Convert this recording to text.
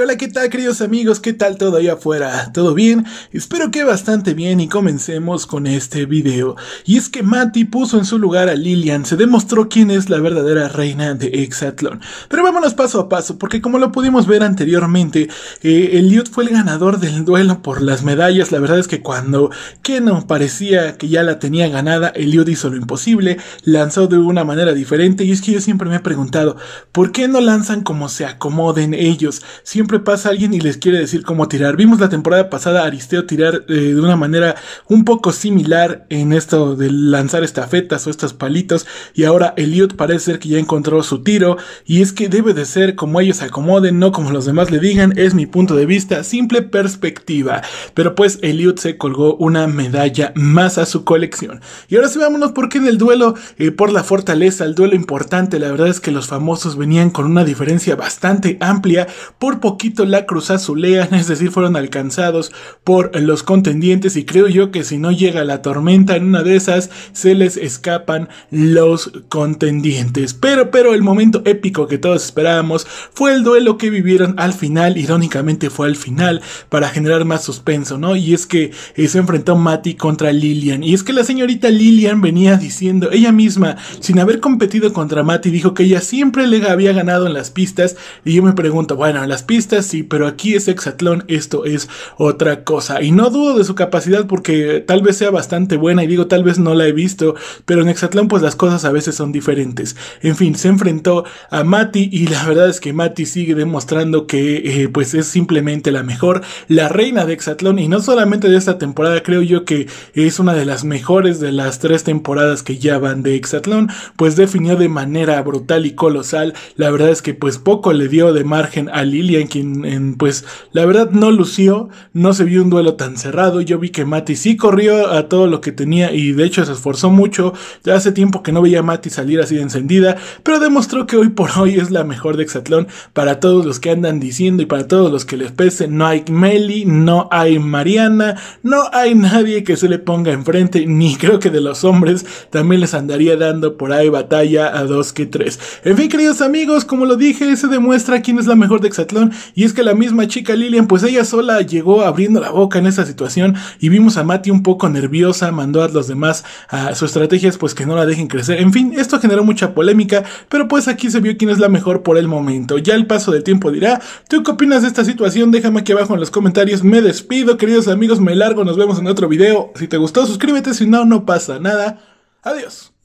hola, ¿qué tal queridos amigos? ¿Qué tal todo allá afuera? ¿Todo bien? Espero que bastante bien y comencemos con este video. Y es que Mati puso en su lugar a Lilian, se demostró quién es la verdadera reina de Exatlon. Pero vámonos paso a paso, porque como lo pudimos ver anteriormente, eh, Eliud fue el ganador del duelo por las medallas. La verdad es que cuando Keno parecía que ya la tenía ganada, Eliud hizo lo imposible, lanzó de una manera diferente. Y es que yo siempre me he preguntado, ¿por qué no lanzan como se acomoden ellos? siempre pasa alguien y les quiere decir cómo tirar. Vimos la temporada pasada a Aristeo tirar eh, de una manera un poco similar en esto de lanzar estafetas o estos palitos y ahora Elliot parece ser que ya encontró su tiro y es que debe de ser como ellos acomoden, no como los demás le digan, es mi punto de vista, simple perspectiva. Pero pues Elliot se colgó una medalla más a su colección. Y ahora sí vámonos porque en el duelo eh, por la fortaleza, el duelo importante, la verdad es que los famosos venían con una diferencia bastante amplia por poquito la cruz azulea, es decir, fueron alcanzados por los contendientes y creo yo que si no llega la tormenta en una de esas, se les escapan los contendientes. Pero, pero el momento épico que todos esperábamos fue el duelo que vivieron al final, irónicamente fue al final, para generar más suspenso, ¿no? Y es que se enfrentó Mati contra Lillian. Y es que la señorita Lillian venía diciendo, ella misma, sin haber competido contra Mati, dijo que ella siempre le había ganado en las pistas. Y yo me pregunto, bueno, las pistas sí, pero aquí es Hexatlón, esto es otra cosa. Y no dudo de su capacidad porque tal vez sea bastante buena y digo tal vez no la he visto, pero en Hexatlón pues las cosas a veces son diferentes. En fin, se enfrentó a Mati y la verdad es que Mati sigue demostrando que eh, pues es simplemente la mejor, la reina de Hexatlón y no solamente de esta temporada, creo yo que es una de las mejores de las tres temporadas que ya van de Hexatlón, pues definió de manera brutal y colosal, la verdad es que pues poco le dio de margen a Lilia en quien pues la verdad no lució, no se vio un duelo tan cerrado. Yo vi que Mati sí corrió a todo lo que tenía y de hecho se esforzó mucho. Ya hace tiempo que no veía a Mati salir así de encendida, pero demostró que hoy por hoy es la mejor de Hexatlón para todos los que andan diciendo y para todos los que les pese. No hay Meli, no hay Mariana, no hay nadie que se le ponga enfrente, ni creo que de los hombres también les andaría dando por ahí batalla a dos que tres. En fin, queridos amigos, como lo dije, se demuestra quién es la mejor de Hexatlón y es que la misma chica Lilian, pues ella sola llegó abriendo la boca en esa situación y vimos a Mati un poco nerviosa, mandó a los demás a sus estrategias, pues que no la dejen crecer. En fin, esto generó mucha polémica, pero pues aquí se vio quién es la mejor por el momento. Ya el paso del tiempo dirá, ¿tú qué opinas de esta situación? Déjame aquí abajo en los comentarios. Me despido, queridos amigos, me largo, nos vemos en otro video. Si te gustó, suscríbete, si no, no pasa nada. Adiós.